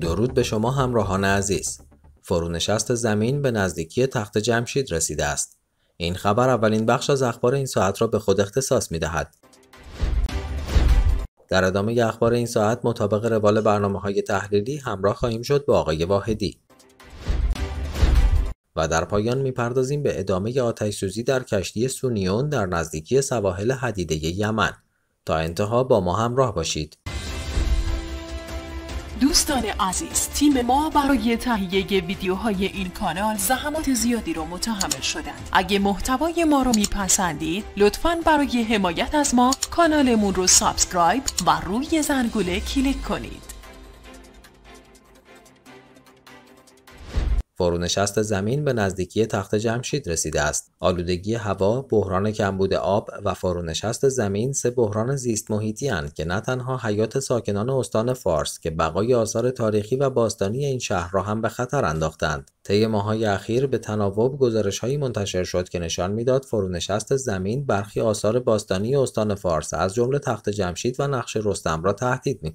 درود به شما همراهان عزیز. فرونشست زمین به نزدیکی تخت جمشید رسیده است. این خبر اولین بخش از اخبار این ساعت را به خود اختصاص می دهد. در ادامه اخبار این ساعت مطابق روال برنامه های تحلیلی همراه خواهیم شد با آقای واحدی. و در پایان میپردازیم به ادامه آتش سوزی در کشتی سونیون در نزدیکی سواحل حدیده یمن. تا انتها با ما همراه باشید. دوستان عزیز تیم ما برای تهیه ویدیوهای این کانال زحمات زیادی رو متحمل شدند اگه محتوای ما رو میپسندید لطفا برای حمایت از ما کانالمون رو سابسکرایب و روی زنگوله کلیک کنید فرونشست زمین به نزدیکی تخت جمشید رسیده است. آلودگی هوا، بحران کمبود آب و فرونشست زمین سه بحران زیست محیطی هستند که نه تنها حیات ساکنان استان فارس که بقای آثار تاریخی و باستانی این شهر را هم به خطر انداختند. طی ماهای اخیر به تناوب هایی منتشر شد که نشان میداد فرونشست زمین برخی آثار باستانی استان فارس از جمله تخت جمشید و نقش رستم را تهدید می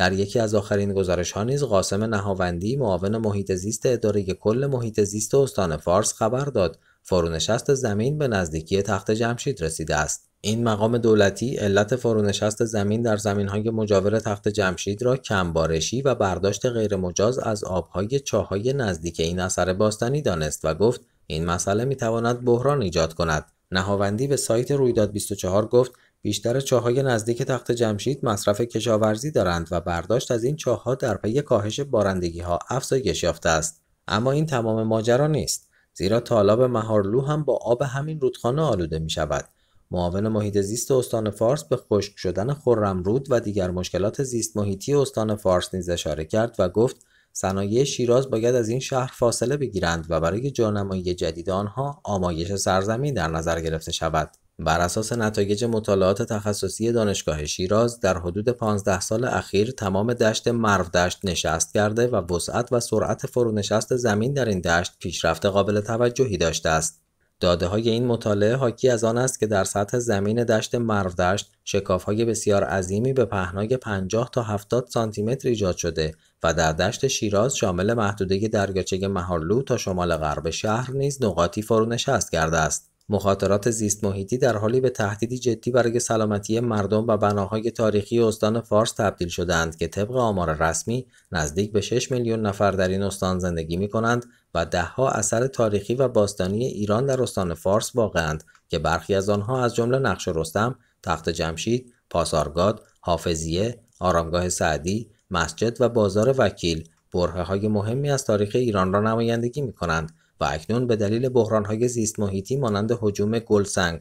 در یکی از آخرین گزارش ها نیز قاسم نهاوندی معاون محیط زیست اداره کل محیط زیست استان فارس خبر داد فرونشست زمین به نزدیکی تخت جمشید رسیده است این مقام دولتی علت فرونشست زمین در زمینهای مجاور تخت جمشید را کمبارشی و برداشت غیرمجاز از آبهای چاهای نزدیک این اثر باستانی دانست و گفت این مسئله میتواند بحران ایجاد کند نهاوندی به سایت رویداد 24 گفت بیشتر چاههای نزدیک تخت جمشید مصرف کشاورزی دارند و برداشت از این چاهها در پی کاهش بارندگی ها افزایش یافته است اما این تمام ماجرا نیست زیرا تالاب مهارلو هم با آب همین رودخانه آلوده می شود معاون محیط زیست استان فارس به خشک شدن رود و دیگر مشکلات زیست محیطی استان فارس نیز اشاره کرد و گفت صنایع شیراز باید از این شهر فاصله بگیرند و برای جانمایی جدید آنها آمایش سرزمین در نظر گرفته شود بر اساس نتایج مطالعات تخصصی دانشگاه شیراز در حدود 15 سال اخیر تمام دشت دشت نشست کرده و وسعت و سرعت فرونشست زمین در این دشت پیشرفت قابل توجهی داشته است. داده های این مطالعه حاکی از آن است که در سطح زمین دشت دشت شکاف های بسیار عظیمی به پهنای 50 تا 70 سانتی متر ایجاد شده و در دشت شیراز شامل محدوده دریاچه مهارلو تا شمال غرب شهر نیز نقاطی فرونشست کرده است. مخاطرات زیست محیطی در حالی به تهدیدی جدی برای سلامتی مردم و بناهای تاریخی استان فارس تبدیل شدهاند که طبق آمار رسمی نزدیک به 6 میلیون نفر در این استان زندگی می کنند و دهها اثر تاریخی و باستانی ایران در استان فارس واقعند که برخی از آنها از جمله نقش رستم، تخت جمشید، پاسارگاد، حافظیه، آرامگاه سعدی، مسجد و بازار وکیل برهه های مهمی از تاریخ ایران را نمایندگی می کنند و اکنون به دلیل بحران های زیست محیطی مانند حجوم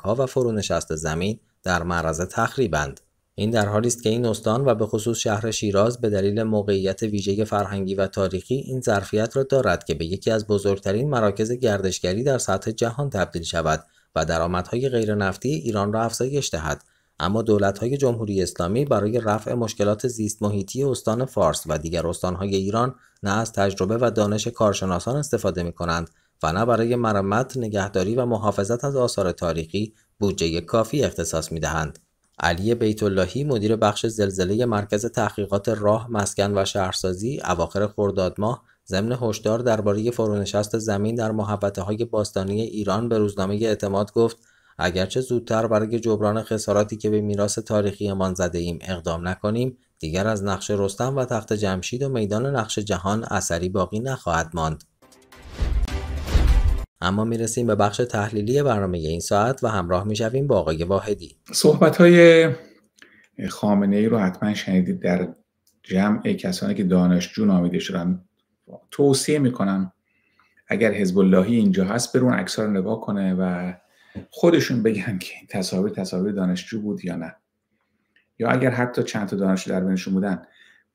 ها و فرونشست زمین در معرض تخریبند. این در حالی است که این استان و به خصوص شهر شیراز به دلیل موقعیت ویژه فرهنگی و تاریخی این ظرفیت را دارد که به یکی از بزرگترین مراکز گردشگری در سطح جهان تبدیل شود و درآمدهای غیرنفتی ایران را افزایش دهد اما دولت های جمهوری اسلامی برای رفع مشکلات زیست محیطی استان فارس و دیگر استان های ایران نه از تجربه و دانش کارشناسان استفاده می کنند. و نه برای مرمت نگهداری و محافظت از آثار تاریخی بودجه کافی اختصاص می دهند. علی بیت اللهی مدیر بخش زلزله مرکز تحقیقات راه، مسکن و شهرسازی اواخر خرداد ماه ضمن هشدار درباره فرونشست زمین در محبته های باستانی ایران به روزنامه اعتماد گفت اگرچه زودتر برای جبران خساراتی که به میراث تاریخیمان زده ایم اقدام نکنیم دیگر از نقش رستم و تخت جمشید و میدان نقش جهان اثری باقی نخواهد ماند اما میرسیم به بخش تحلیلی برنامه این ساعت و همراه میشویم با آقای واحدی صحبت های خامنه ای رو حتما شنیدید در جمع کسانی که دانشجو نامیده شدن توصیه میکنم اگر حزب اللهی اینجا هست برون اکثر رو نگاه کنه و خودشون بگن که این تصاویر تصاویر دانشجو بود یا نه یا اگر حتی چند تا دانشجو در بینشون بودن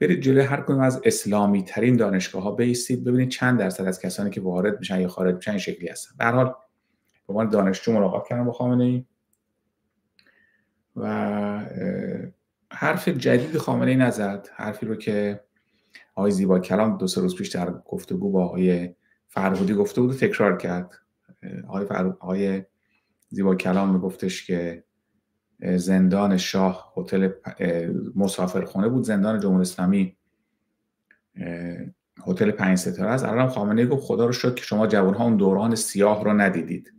برید جلوی هر کدوم از اسلامی ترین دانشگاه ها بیستید ببینید چند درصد از کسانی که وارد میشن یا خارج میشن شکلی هستن به حال به عنوان دانشجو ملاقات کردم با خامنه ای و حرف جدید خامنه ای نزد حرفی رو که آقای زیبا کلام دو سه روز پیش در گفتگو با آقای فرهودی گفته بود و تکرار کرد آقای, فر... آقای زیبا کلام میگفتش که زندان شاه هتل مسافرخونه بود زندان جمهوری اسلامی هتل پنج ستاره است الان خامنه ای گفت خدا رو شد که شما جوان ها اون دوران سیاه رو ندیدید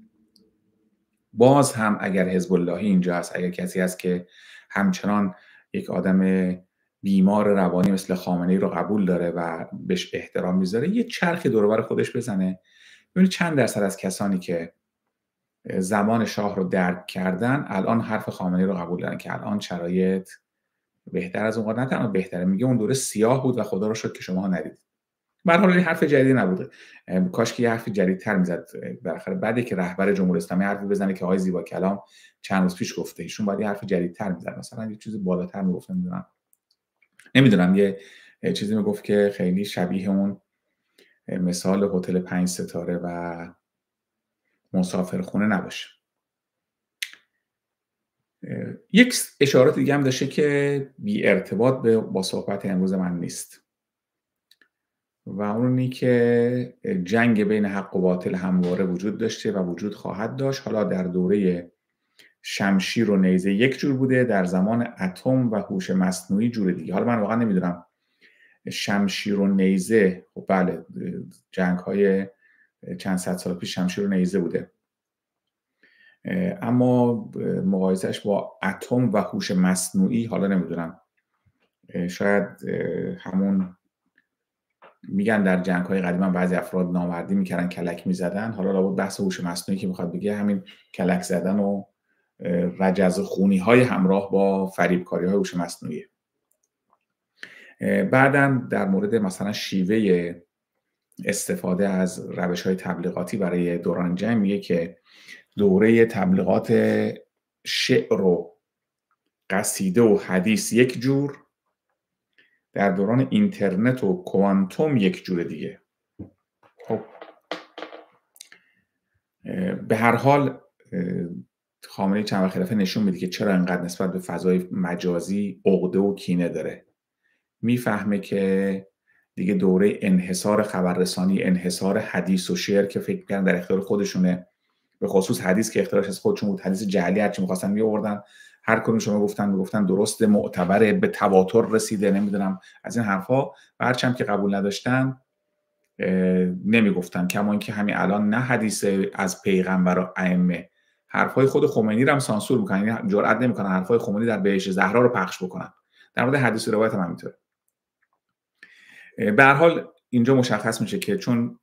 باز هم اگر حزب اللهی اینجا هست اگر کسی هست که همچنان یک آدم بیمار روانی مثل خامنه ای رو قبول داره و بهش احترام میذاره یه چرخی دور خودش بزنه ببینید چند درصد از کسانی که زمان شاه رو درک کردن الان حرف خامنه رو قبول دارن که الان شرایط بهتر از اون نه تنها بهتره میگه اون دوره سیاه بود و خدا رو شد که شما ندید به حال حرف جدیدی نبوده کاش که یه حرف تر میزد آخر بعدی که رهبر جمهوری اسلامی حرفی بزنه که آقای زیبا کلام چند روز پیش گفته ایشون باید یه حرف تر میزد مثلا یه چیزی بالاتر میگفت نمیدونم نمیدونم یه چیزی میگفت که خیلی شبیه اون مثال هتل پنج ستاره و خونه نباشه یک اشارات دیگه هم داشته که بی ارتباط به با صحبت امروز من نیست و اونی که جنگ بین حق و باطل همواره وجود داشته و وجود خواهد داشت حالا در دوره شمشیر و نیزه یک جور بوده در زمان اتم و هوش مصنوعی جور دیگه حالا من واقعا نمیدونم شمشیر و نیزه خب بله جنگ های چند صد سال پیش شمشیر نیزه بوده اما مقایسهش با اتم و هوش مصنوعی حالا نمیدونم شاید همون میگن در جنگ های قدیم بعضی افراد نامردی میکردن کلک میزدن حالا لابد بحث هوش مصنوعی که میخواد بگه همین کلک زدن و رجز خونی های همراه با کاری های هوش مصنوعی بعدا در مورد مثلا شیوه استفاده از روش های تبلیغاتی برای دوران جمع که دوره تبلیغات شعر و قصیده و حدیث یک جور در دوران اینترنت و کوانتوم یک جور دیگه خب به هر حال خامنه چند وقت خلافه نشون میده که چرا انقدر نسبت به فضای مجازی عقده و کینه داره میفهمه که دیگه دوره انحصار خبررسانی انحصار حدیث و شعر که فکر کردن در اختیار خودشونه به خصوص حدیث که اختیارش از خودشون بود حدیث جعلی هرچی میخواستن میآوردن هر کدوم شما گفتن گفتن درست معتبره به تواتر رسیده نمیدونم از این حرفها و هرچم که قبول نداشتن نمیگفتن کما اینکه همین الان نه حدیث از پیغمبر و ائمه حرفهای خود خمینی رو هم سانسور میکنن یعنی جرئت نمیکنن حرفهای خمینی در بهش زهرا رو پخش بکنن در مورد حدیث روایت هم همینطوره به حال اینجا مشخص میشه که چون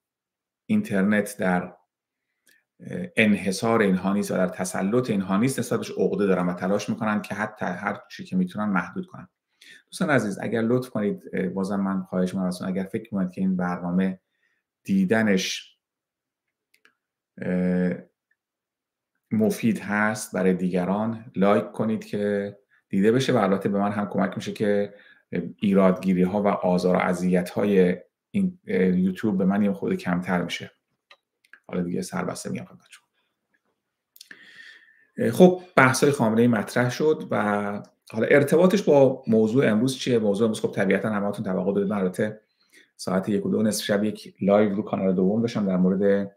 اینترنت در انحصار اینها نیست و در تسلط اینها نیست نسبت عقده دارن و تلاش میکنن که حتی هر چی که میتونن محدود کنن دوستان عزیز اگر لطف کنید بازم من خواهش میکنم اگر فکر میکنید که این برنامه دیدنش مفید هست برای دیگران لایک کنید که دیده بشه و البته به من هم کمک میشه که ایرادگیری ها و آزار و اذیت های این یوتیوب به من یه خود کمتر میشه حالا دیگه سربسته میگم خدمتتون خب بحث های خامنه مطرح شد و حالا ارتباطش با موضوع امروز چیه موضوع امروز خب طبیعتا همتون توقع دارید البته ساعت یک و دو نصف شب یک لایو رو کانال دوم بشم در مورد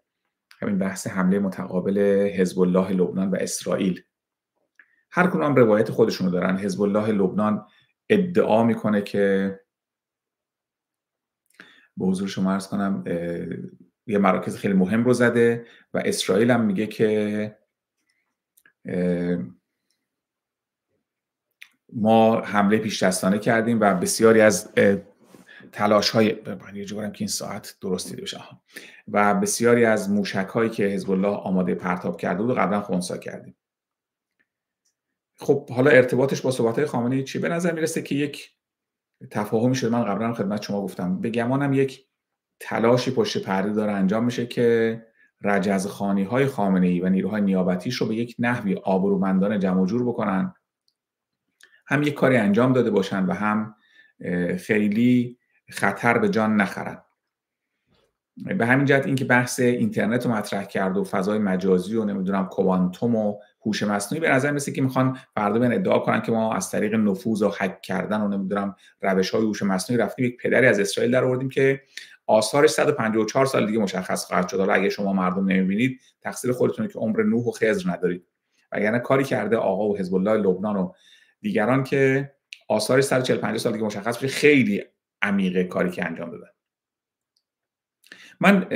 همین بحث حمله متقابل حزب الله لبنان و اسرائیل هر کنون روایت خودشونو دارن حزب الله لبنان ادعا میکنه که به حضور شما ارز کنم یه مراکز خیلی مهم رو زده و اسرائیل هم میگه که ما حمله پیش دستانه کردیم و بسیاری از تلاش های که این ساعت درست دیده بشه و بسیاری از موشک هایی که حزب الله آماده پرتاب کرده بود قبلا خونسا کردیم خب حالا ارتباطش با صحبت‌های خامنه‌ای چی به نظر میرسه که یک تفاهمی شده من قبلا خدمت شما گفتم به گمانم یک تلاشی پشت پرده داره انجام میشه که رجزخانیهای های خامنه ای و نیروهای نیابتیش رو به یک نحوی آبرومندان جمع جور بکنن هم یک کاری انجام داده باشن و هم خیلی خطر به جان نخرن به همین جهت اینکه بحث اینترنت رو مطرح کرد و فضای مجازی و نمیدونم کوانتوم و هوش مصنوعی به نظر مثل که میخوان فردا بیان ادعا کنن که ما از طریق نفوذ و حک کردن و نمیدونم روش های هوش مصنوعی رفتیم یک پدری از اسرائیل در آوردیم که آثارش 154 سال دیگه مشخص خواهد شد حالا اگه شما مردم نمیبینید تقصیر خودتونه که عمر نوح و خضر ندارید کاری کرده آقا و حزب الله لبنان و دیگران که آثارش 145 سال دیگه مشخص خیلی عمیقه کاری که انجام دادن من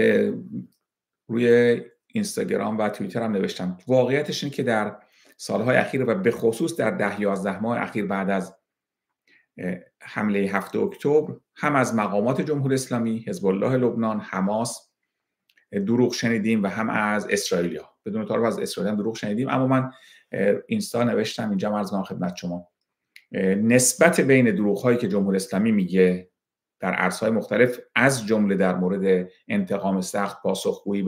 روی اینستاگرام و توییتر هم نوشتم واقعیتش این که در سالهای اخیر و به خصوص در ده یازده ماه اخیر بعد از حمله هفته اکتبر هم از مقامات جمهوری اسلامی حزب الله لبنان حماس دروغ شنیدیم و هم از اسرائیلیا بدون تعارف از اسرائیل هم دروغ شنیدیم اما من اینستا نوشتم اینجا مرز من خدمت شما نسبت بین دروغ هایی که جمهوری اسلامی میگه در عرصه‌های مختلف از جمله در مورد انتقام سخت پاسخگویی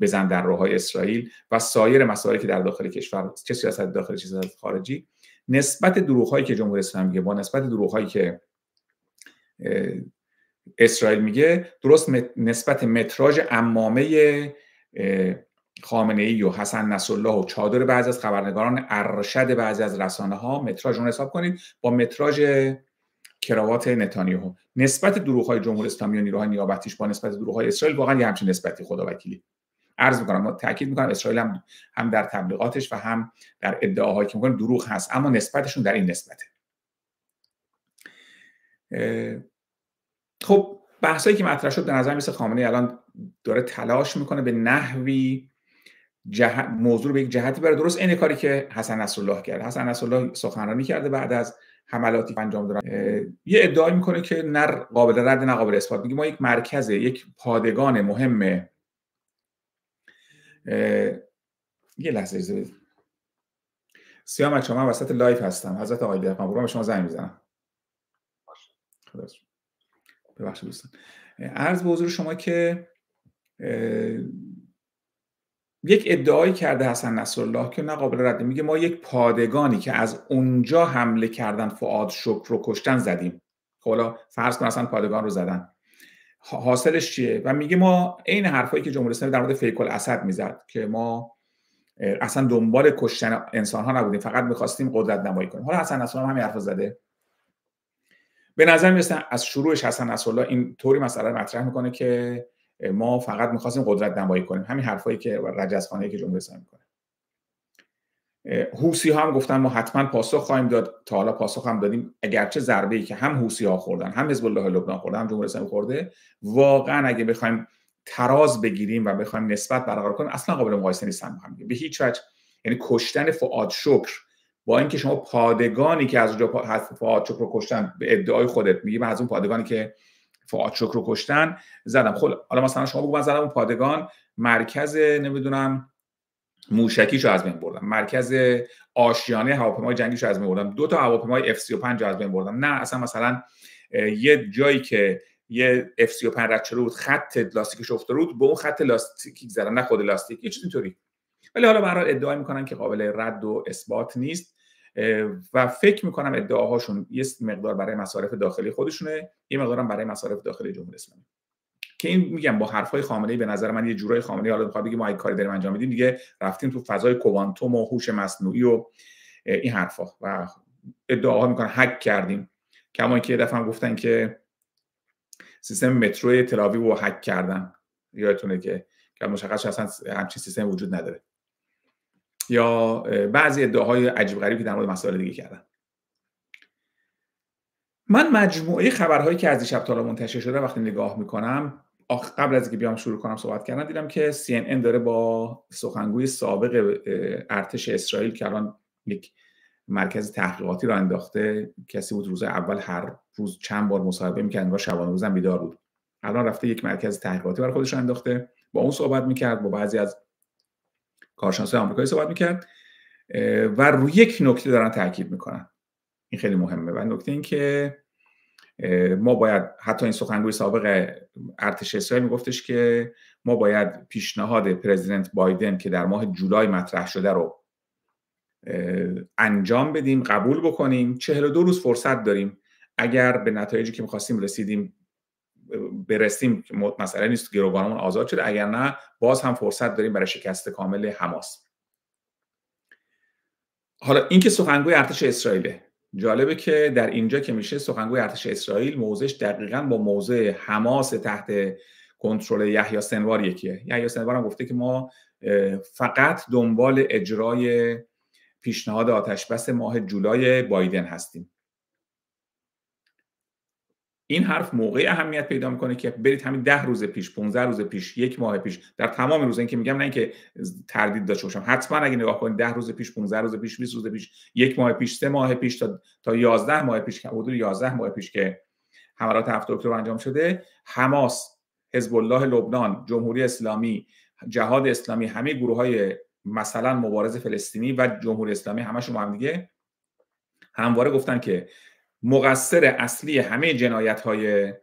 بزن در روهای اسرائیل و سایر مسائلی که در داخل کشور چه سیاست داخلی چه سیاست خارجی نسبت دروغهایی که جمهوری اسلامی میگه با نسبت دروغهایی که اسرائیل میگه درست نسبت متراژ امامه خامنه ای و حسن نصرالله و چادر بعضی از خبرنگاران ارشد بعضی از رسانه ها متراژ رو حساب کنید با متراژ کراوات نتانیاهو نسبت های جمهور اسلامی و نیروهای نیابتیش با نسبت های اسرائیل واقعا یه همچین نسبتی خدا وکیلی عرض میکنم ما تاکید میکنم اسرائیل هم هم در تبلیغاتش و هم در ادعاهایی که میکنه دروغ هست اما نسبتشون در این نسبته خب بحثایی که مطرح شد به نظر میسه خامنه الان داره تلاش میکنه به نحوی جه... موضوع به یک جهتی برای درست این کاری که حسن نصرالله کرد حسن نصرالله سخنرانی کرده بعد از حملاتی انجام دارن یه ادعای میکنه که نه قابل رد نه قابل اثبات میگه ما یک مرکز یک پادگان مهمه یه لحظه ایزه سیام شما وسط لایف هستم حضرت آقای دیدم من به شما زنگ میزنم ببخشید دوستان عرض به حضور شما که یک ادعایی کرده حسن نصرالله که نه قابل رده میگه ما یک پادگانی که از اونجا حمله کردن فعاد شکر رو کشتن زدیم خب حالا فرض کن اصلا پادگان رو زدن حاصلش چیه و میگه ما عین حرفایی که جمهوری اسلامی در مورد فیکل اسد میزد که ما اصلا دنبال کشتن انسان ها نبودیم فقط میخواستیم قدرت نمایی کنیم حالا حسن نصرالله همین حرف زده به نظر میرسه از شروعش حسن نصرالله این طوری مسئله مطرح میکنه که ما فقط میخواستیم قدرت نمایی کنیم همین حرفایی که رجزخانه که جمهوری اسلامی میکنه حوسی ها هم گفتن ما حتما پاسخ خواهیم داد تا حالا پاسخ هم دادیم اگرچه ضربه ای که هم حوسی ها خوردن هم حزب الله لبنان خوردن هم جمهوری اسلامی خورده واقعا اگه بخوایم تراز بگیریم و بخوایم نسبت برقرار کنیم اصلا قابل مقایسه نیستن با هم به هیچ وجه یعنی کشتن فعاد شکر با اینکه شما پادگانی که از اونجا فعاد شکر رو کشتن به ادعای خودت میگی من از اون پادگانی که فعاد رو کشتن زدم خب حالا مثلا شما بگو من زدم اون پادگان مرکز نمیدونم موشکیشو از بین بردم مرکز آشیانه هواپیمای جنگیشو از بین بردم دو تا هواپیمای F 35 از بین بردم نه اصلا مثلا یه جایی که یه F 35 رد شده بود خط لاستیکش افتاده بود به اون خط لاستیکی زدم نه خود لاستیک یه چیز ولی حالا برای ادعای میکنن که قابل رد و اثبات نیست و فکر میکنم ادعاهاشون یه مقدار برای مصارف داخلی خودشونه یه مقدارم برای مصارف داخلی جمهوری اسلامی که این میگم با حرفهای خامنه‌ای به نظر من یه جورای خامنه‌ای حالا بخواد بگه ما این کاری داریم انجام میدیم دیگه رفتیم تو فضای کوانتوم و هوش مصنوعی و این حرفا و ادعاها میکنن هک کردیم کما که دفعه گفتن که سیستم مترو تلاوی و هک کردن یادتونه که که مشخص اصلا سیستم وجود نداره یا بعضی ادعاهای عجیب غریبی که در مورد مسائل دیگه کردن من مجموعه خبرهایی که از دیشب تا منتشر شده وقتی نگاه میکنم قبل از اینکه بیام شروع کنم صحبت کردن دیدم که CNN داره با سخنگوی سابق ارتش اسرائیل که الان یک مرکز تحقیقاتی را انداخته کسی بود روز اول هر روز چند بار مصاحبه میکرد و شبانه روزم بیدار بود الان رفته یک مرکز تحقیقاتی برای خودش انداخته با اون صحبت میکرد با بعضی از کارشناسای آمریکایی صحبت میکرد و روی یک نکته دارن تاکید میکنن این خیلی مهمه و نکته این که ما باید حتی این سخنگوی سابق ارتش اسرائیل میگفتش که ما باید پیشنهاد پرزیدنت بایدن که در ماه جولای مطرح شده رو انجام بدیم قبول بکنیم 42 روز فرصت داریم اگر به نتایجی که میخواستیم رسیدیم برسیم که مسئله نیست گروگانمون آزاد شده اگر نه باز هم فرصت داریم برای شکست کامل حماس حالا این که سخنگوی ارتش اسرائیله جالبه که در اینجا که میشه سخنگوی ارتش اسرائیل موضعش دقیقا با موضع حماس تحت کنترل یحیی سنوار یکیه یحیی سنوار هم گفته که ما فقط دنبال اجرای پیشنهاد آتش بس ماه جولای بایدن هستیم این حرف موقع اهمیت پیدا میکنه که برید همین ده روز پیش 15 روز پیش یک ماه پیش در تمام روز اینکه که میگم نه اینکه تردید داشته باشم حتما اگه نگاه کنید ده روز پیش 15 روز پیش 20 روز پیش یک ماه پیش سه ماه پیش تا تا 11 ماه پیش که حدود 11 ماه پیش که حملات 7 اکتبر انجام شده حماس حزب الله لبنان جمهوری اسلامی جهاد اسلامی همه گروه های مثلا مبارز فلسطینی و جمهوری اسلامی همشون هم دیگه همواره گفتن که مقصر اصلی همه جنایت های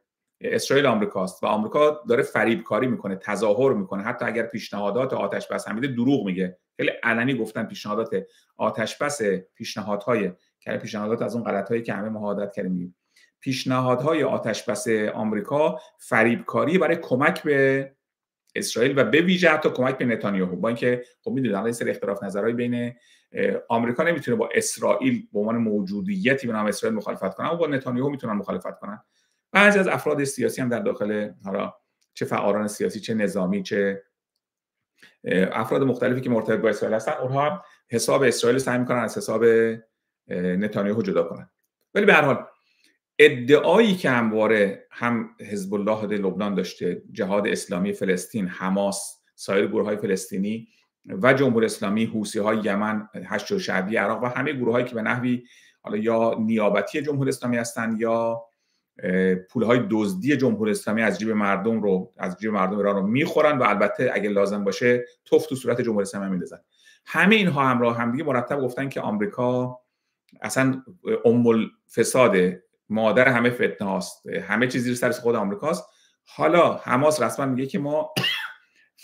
اسرائیل آمریکاست و آمریکا داره فریبکاری میکنه تظاهر میکنه حتی اگر پیشنهادات آتش بس دروغ میگه خیلی علنی گفتن پیشنهادات آتش بس های که پیشنهادات از اون هایی که همه ما کردیم پیشنهادهای آتش بس آمریکا فریبکاری برای کمک به اسرائیل و به ویژه حتی کمک به نتانیاهو با اینکه خب میدونید الان اختلاف نظرای بین آمریکا نمیتونه با اسرائیل به عنوان موجودیتی به نام اسرائیل مخالفت کنه و با نتانیاهو میتونن مخالفت کنن بعضی از افراد سیاسی هم در داخل حالا چه فعالان سیاسی چه نظامی چه افراد مختلفی که مرتبط با اسرائیل هستن اونها حساب اسرائیل سعی میکنن از حساب نتانیاهو جدا کنن ولی به هر حال ادعایی که همواره هم حزب الله لبنان داشته جهاد اسلامی فلسطین حماس سایر گروه های فلسطینی و جمهور اسلامی حوسی های یمن هشت شعبی عراق و همه گروه هایی که به نحوی حالا یا نیابتی جمهور اسلامی هستند یا پول های دزدی جمهور اسلامی از جیب مردم رو از جیب مردم ایران رو میخورن و البته اگه لازم باشه توف تو صورت جمهور اسلامی میندازن همه اینها همراه همدیگه مرتب گفتن که آمریکا اصلا ام فساده مادر همه فتنه هاست همه چیزی رو سر خود آمریکاست حالا حماس رسما میگه که ما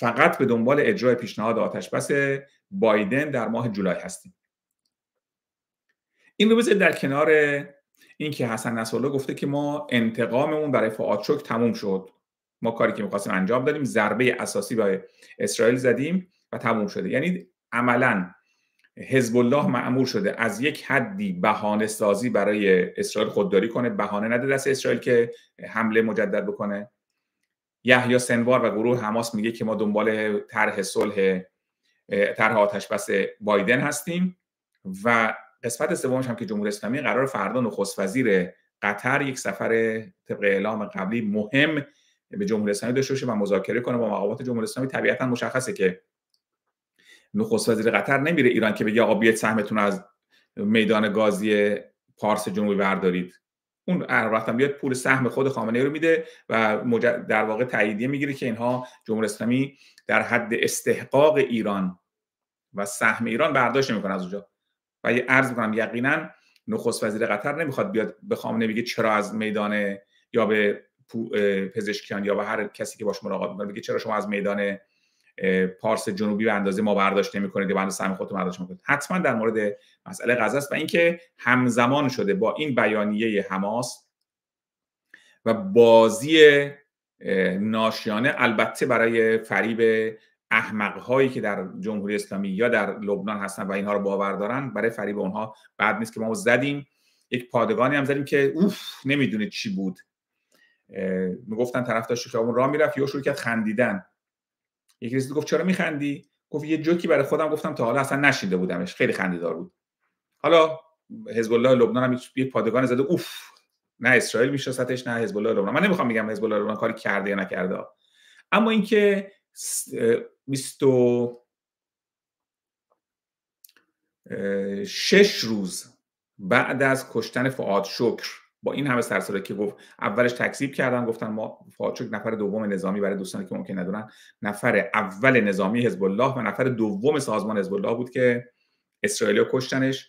فقط به دنبال اجرای پیشنهاد آتش بس بایدن در ماه جولای هستیم این رو در کنار اینکه حسن نصرالله گفته که ما انتقاممون برای فعاد شوک تموم شد ما کاری که میخواستیم انجام دادیم ضربه اساسی به اسرائیل زدیم و تموم شده یعنی عملا حزب الله معمور شده از یک حدی بهانه سازی برای اسرائیل خودداری کنه بهانه نده دست اسرائیل که حمله مجدد بکنه یحیی سنوار و گروه حماس میگه که ما دنبال طرح صلح طرح آتش بس بایدن هستیم و قسمت سومش هم که جمهوری اسلامی قرار فردا نخست وزیر قطر یک سفر طبق اعلام قبلی مهم به جمهوری اسلامی داشته باشه و مذاکره کنه با مقامات جمهوری اسلامی طبیعتا مشخصه که نخست وزیر قطر نمیره ایران که بگه آقا بیاید سهمتون از میدان گازی پارس جنوبی بردارید اون هم بیاد پول سهم خود خامنه رو میده و در واقع تاییدیه میگیره که اینها جمهوری اسلامی در حد استحقاق ایران و سهم ایران برداشت نمیکنه از اونجا و یه عرض میکنم یقینا نخست وزیر قطر نمیخواد بیاد به خامنه بگه چرا از میدان یا به پزشکیان یا به هر کسی که باش ملاقات میکنه بگه چرا شما از میدان پارس جنوبی به اندازه ما برداشت نمی کنید به اندازه سهم خودتون برداشت میکنید حتما در مورد مسئله غزه است و اینکه همزمان شده با این بیانیه حماس و بازی ناشیانه البته برای فریب احمق هایی که در جمهوری اسلامی یا در لبنان هستن و اینها رو باور دارن برای فریب اونها بعد نیست که ما زدیم یک پادگانی هم زدیم که اوف نمیدونه چی بود میگفتن طرف داشت اون را میرفت یا شروع کرد خندیدن یکی رسید گفت چرا میخندی گفت یه جوکی برای خودم گفتم تا حالا اصلا نشیده بودمش خیلی خنده‌دار بود حالا حزب الله لبنان هم یه پادگان زده اوف نه اسرائیل میشناستش نه حزب الله لبنان من نمیخوام بگم حزب الله لبنان کاری کرده یا نکرده اما اینکه 20 شش روز بعد از کشتن فعاد شکر با این همه سرسره که گفت اولش تکذیب کردن گفتن ما فاچوک نفر دوم نظامی برای دوستانی که ممکن ندونن نفر اول نظامی حزب الله و نفر دوم سازمان حزب الله بود که اسرائیل کشتنش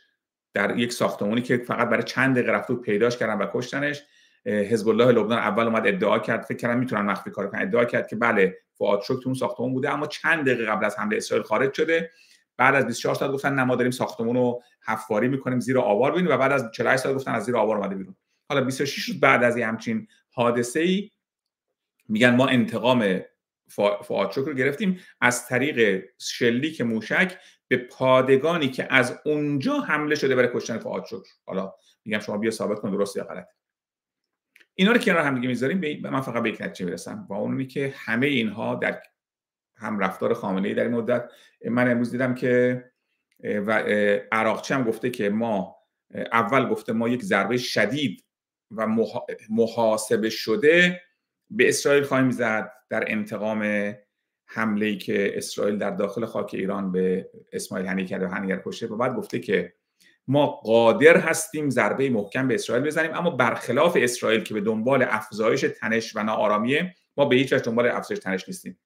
در یک ساختمانی که فقط برای چند دقیقه رفت پیداش کردن و کشتنش حزب الله لبنان اول اومد ادعا کرد فکر کردم میتونن مخفی کار کنن ادعا کرد که بله فؤاد تو اون ساختمان بوده اما چند دقیقه قبل از حمله اسرائیل خارج شده بعد از 24 ساعت گفتن نه ما داریم ساختمون رو حفاری میکنیم زیر آوار ببین و بعد از 48 ساعت گفتن از زیر آوار اومده بیرون حالا 26 روز بعد از همچین حادثه ای میگن ما انتقام فعاد شکر رو گرفتیم از طریق شلیک موشک به پادگانی که از اونجا حمله شده برای کشتن فعاد شکر حالا میگم شما بیا ثابت کن درست یا غلط اینا رو کنار هم دیگه میذاریم من فقط به یک نتیجه میرسم و اون که همه اینها در هم رفتار خامنه ای در این مدت من امروز دیدم که و عراقچی هم گفته که ما اول گفته ما یک ضربه شدید و محاسبه شده به اسرائیل خواهیم زد در انتقام حمله ای که اسرائیل در داخل خاک ایران به اسماعیل هنی کرده و هنگر کشته و بعد گفته که ما قادر هستیم ضربه محکم به اسرائیل بزنیم اما برخلاف اسرائیل که به دنبال افزایش تنش و ناآرامیه ما به هیچ وجه دنبال افزایش تنش نیستیم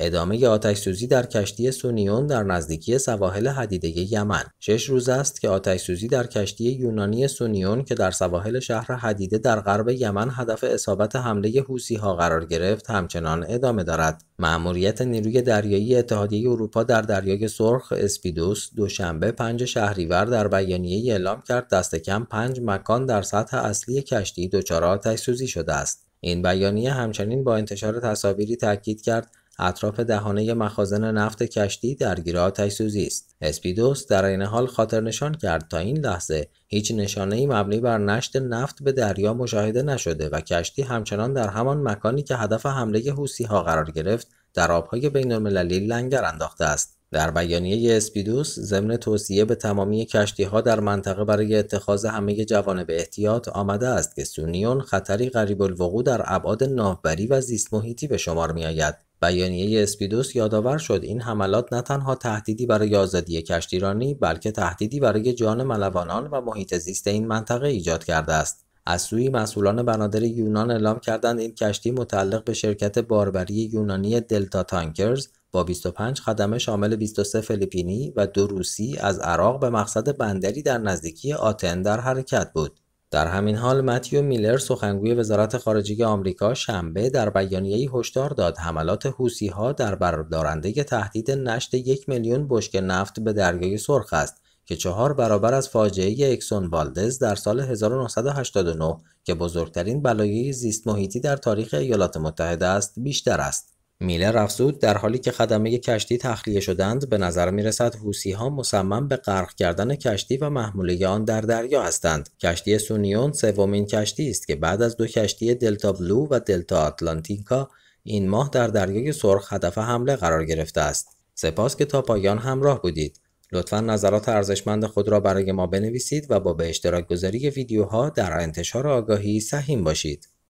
ادامه آتش سوزی در کشتی سونیون در نزدیکی سواحل حدیده یمن. شش روز است که آتش سوزی در کشتی یونانی سونیون که در سواحل شهر حدیده در غرب یمن هدف اصابت حمله حوسی ها قرار گرفت همچنان ادامه دارد. معموریت نیروی دریایی اتحادیه اروپا در دریای سرخ اسپیدوس دوشنبه پنج شهریور در بیانیه اعلام کرد دست کم 5 مکان در سطح اصلی کشتی دچار آتش سوزی شده است. این بیانیه همچنین با انتشار تصاویری تاکید کرد اطراف دهانه مخازن نفت کشتی درگیر آتش است اسپیدوس در این حال خاطر نشان کرد تا این لحظه هیچ نشانه ای مبنی بر نشت نفت به دریا مشاهده نشده و کشتی همچنان در همان مکانی که هدف حمله حوسی ها قرار گرفت در آبهای بین المللی لنگر انداخته است در بیانیه اسپیدوس ضمن توصیه به تمامی کشتی ها در منطقه برای اتخاذ همه به احتیاط آمده است که سونیون خطری قریب الوقوع در ابعاد ناوبری و زیست محیطی به شمار می آید بیانیه اسپیدوس یادآور شد این حملات نه تنها تهدیدی برای آزادی کشتیرانی بلکه تهدیدی برای جان ملوانان و محیط زیست این منطقه ایجاد کرده است از سوی مسئولان بنادر یونان اعلام کردند این کشتی متعلق به شرکت باربری یونانی دلتا تانکرز با 25 خدمه شامل 23 فلیپینی و دو روسی از عراق به مقصد بندری در نزدیکی آتن در حرکت بود در همین حال متیو میلر سخنگوی وزارت خارجه آمریکا شنبه در بیانیه‌ای هشدار داد حملات ها در بردارنده تهدید نشت یک میلیون بشک نفت به دریای سرخ است که چهار برابر از فاجعه اکسون والدز در سال 1989 که بزرگترین بلایای زیست محیطی در تاریخ ایالات متحده است بیشتر است. میلر افزود در حالی که خدمه کشتی تخلیه شدند به نظر می رسد حوسی ها مصمم به غرق کردن کشتی و محموله آن در دریا هستند کشتی سونیون سومین کشتی است که بعد از دو کشتی دلتا بلو و دلتا آتلانتیکا این ماه در دریای سرخ هدف حمله قرار گرفته است سپاس که تا پایان همراه بودید لطفا نظرات ارزشمند خود را برای ما بنویسید و با به اشتراک گذاری ویدیوها در انتشار آگاهی سهیم باشید